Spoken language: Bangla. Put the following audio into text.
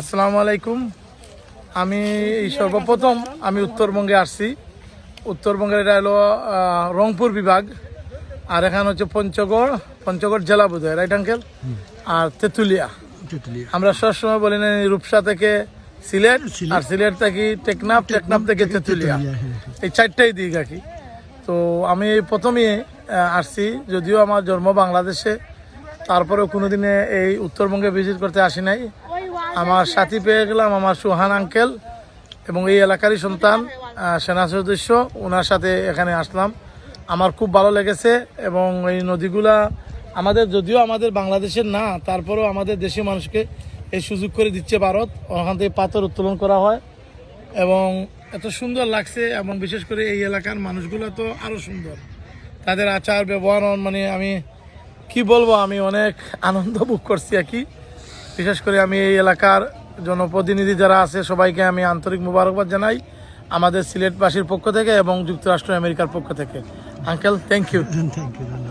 আসসালামু আলাইকুম আমি সর্বপ্রথম আমি উত্তরবঙ্গে আসছি উত্তরবঙ্গের এটা হলো রংপুর বিভাগ আর এখানে হচ্ছে পঞ্চগড় পঞ্চগড় জেলা বোধ হয় রাইট আঙ্কেল আর তেঁতুলিয়া আমরা সবসময় বলি না রূপসা থেকে সিলেট আর সিলেট থেকে টেকনাফ টেকনাফ থেকে তেঁতুলিয়া হ্যাঁ, হ্যাঁ। এই চারটাই দিক আর কি তো আমি প্রথমেই আসছি যদিও আমার জন্ম বাংলাদেশে তারপরেও কোনোদিনে এই উত্তরবঙ্গে ভিজিট করতে আসি নাই আমার সাথী পেয়ে গেলাম আমার সুহান আঙ্কেল এবং এই এলাকারই সন্তান সেনা সদস্য ওনার সাথে এখানে আসলাম আমার খুব ভালো লেগেছে এবং এই নদীগুলা আমাদের যদিও আমাদের বাংলাদেশের না তারপরেও আমাদের দেশের মানুষকে এই সুযোগ করে দিচ্ছে ভারত ওখান থেকে পাথর উত্তোলন করা হয় এবং এত সুন্দর লাগছে এবং বিশেষ করে এই এলাকার মানুষগুলো তো আরও সুন্দর তাদের আচার ব্যবহার মানে আমি কি বলবো আমি অনেক আনন্দ বুক করছি আর কি বিশেষ করে আমি এই এলাকার জনপ্রতিনিধি যারা আছে সবাইকে আমি আন্তরিক মুবারকবাদ জানাই আমাদের সিলেটবাসীর পক্ষ থেকে এবং যুক্তরাষ্ট্র আমেরিকার পক্ষ থেকে uncle thank you thank you